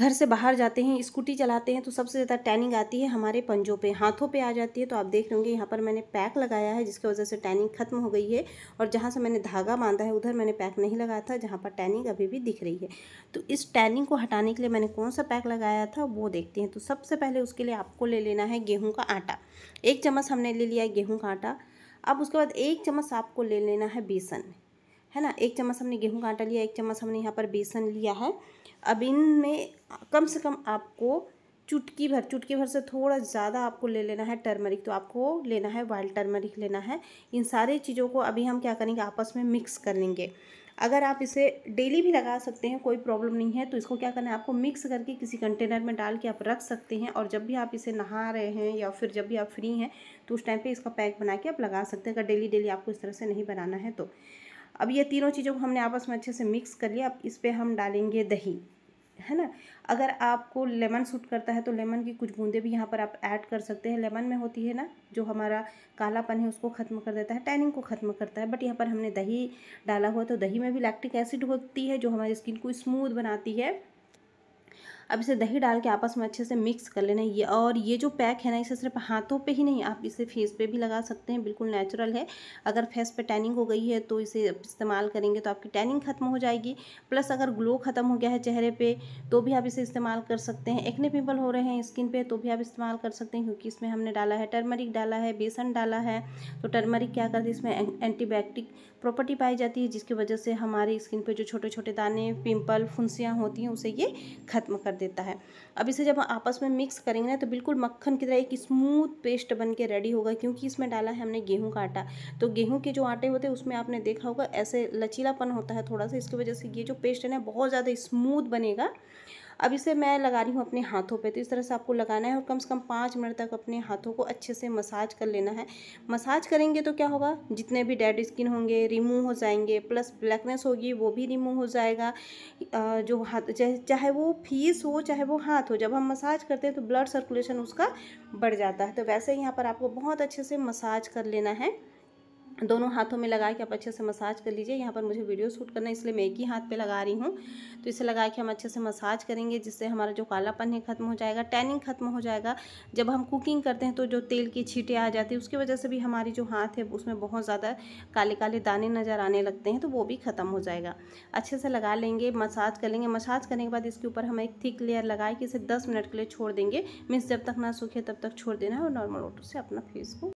घर से बाहर जाते हैं स्कूटी चलाते हैं तो सबसे ज़्यादा टैनिंग आती है हमारे पंजों पे हाथों पे आ जाती है तो आप देख रहे होंगे यहाँ पर मैंने पैक लगाया है जिसकी वजह से टैनिंग खत्म हो गई है और जहाँ से मैंने धागा बांधा है उधर मैंने पैक नहीं लगाया था जहाँ पर टैनिंग अभी भी दिख रही है तो इस टैनिंग को हटाने के लिए मैंने कौन सा पैक लगाया था वो देखते हैं तो सबसे पहले उसके लिए आपको ले लेना है गेहूँ का आटा एक चम्मच हमने ले लिया है गेहूँ का आटा अब उसके बाद एक चम्मच आपको ले लेना है बेसन है ना एक चम्मच हमने गेहूँ का आटा लिया एक चम्मच हमने यहाँ पर बेसन लिया है अब इन में कम से कम आपको चुटकी भर चुटकी भर से थोड़ा ज़्यादा आपको ले लेना है टर्मरिक तो आपको लेना है वाइल्ड टर्मरिक लेना है इन सारी चीज़ों को अभी हम क्या करेंगे आपस में मिक्स कर लेंगे अगर आप इसे डेली भी लगा सकते हैं कोई प्रॉब्लम नहीं है तो इसको क्या करना है आपको मिक्स करके किसी कंटेनर में डाल के आप रख सकते हैं और जब भी आप इसे नहा रहे हैं या फिर जब भी आप फ्री हैं तो उस टाइम पर इसका पैक बना के आप लगा सकते हैं अगर डेली डेली आपको इस तरह से नहीं बनाना है तो अब ये तीनों चीज़ों को हमने आपस में अच्छे से मिक्स कर लिया अब इस पर हम डालेंगे दही है ना अगर आपको लेमन सूट करता है तो लेमन की कुछ बूंदे भी यहाँ पर आप ऐड कर सकते हैं लेमन में होती है ना जो हमारा कालापन है उसको ख़त्म कर देता है टैनिंग को ख़त्म करता है बट यहाँ पर हमने दही डाला हुआ तो दही में भी लैक्टिक एसिड होती है जो हमारी स्किन को स्मूथ बनाती है अब इसे दही डाल के आपस में अच्छे से मिक्स कर लेना ये और ये जो पैक है ना इसे सिर्फ हाथों पे ही नहीं आप इसे फेस पे भी लगा सकते हैं बिल्कुल नेचुरल है अगर फेस पे टैनिंग हो गई है तो इसे इस्तेमाल करेंगे तो आपकी टैनिंग खत्म हो जाएगी प्लस अगर ग्लो खत्म हो गया है चेहरे पर तो भी आप इसे इस्तेमाल कर सकते हैं एक्ने पिम्पल हो रहे हैं स्किन पर तो भी आप इस्तेमाल कर सकते हैं क्योंकि इसमें हमने डाला है टर्मरिक डाला है बेसन डाला है तो टर्मरिक क्या करती है इसमें एंटीबायोटिक प्रॉपर्टी पाई जाती है जिसकी वजह से हमारी स्किन पर जो छोटे छोटे दाने पिम्पल फुंसियाँ होती हैं उसे ये खत्म कर देता है अब इसे जब आपस में मिक्स करेंगे ना तो बिल्कुल मक्खन की तरह एक स्मूथ पेस्ट बन के रेडी होगा क्योंकि इसमें डाला है हमने गेहूँ का आटा तो गेहूँ के जो आटे होते हैं उसमें आपने देखा होगा ऐसे लचीलापन होता है थोड़ा सा इसकी वजह से ये जो पेस्ट है ना बहुत ज़्यादा स्मूथ बनेगा अब इसे मैं लगा रही हूँ अपने हाथों पे तो इस तरह से आपको लगाना है और कम से कम पाँच मिनट तक अपने हाथों को अच्छे से मसाज कर लेना है मसाज करेंगे तो क्या होगा जितने भी डेड स्किन होंगे रिमूव हो जाएंगे प्लस ब्लैकनेस होगी वो भी रिमूव हो जाएगा जो हाथ चाहे वो फीस हो चाहे वो हाथ हो जब हम मसाज करते हैं तो ब्लड सर्कुलेशन उसका बढ़ जाता है तो वैसे यहाँ पर आपको बहुत अच्छे से मसाज कर लेना है दोनों हाथों में लगा के आप अच्छे से मसाज कर लीजिए यहाँ पर मुझे वीडियो शूट करना है इसलिए मैं एक ही हाथ पे लगा रही हूँ तो इसे लगा के हम अच्छे से मसाज करेंगे जिससे हमारा जो कालापन है ख़त्म हो जाएगा टैनिंग ख़त्म हो जाएगा जब हम कुकिंग करते हैं तो जो तेल की छीटें आ जाती है उसकी वजह से भी हमारी जो हाथ है उसमें बहुत ज़्यादा काले काले दाने नज़र आने लगते हैं तो वो भी ख़त्म हो जाएगा अच्छे से लगा लेंगे मसाज कर लेंगे मसाज करने के बाद इसके ऊपर हम एक थिक लेयर लगाए कि इसे दस मिनट के लिए छोड़ देंगे मीन्स जब तक ना सूखे तब तक छोड़ देना है और नॉर्मल ऑटो से अपना फेस को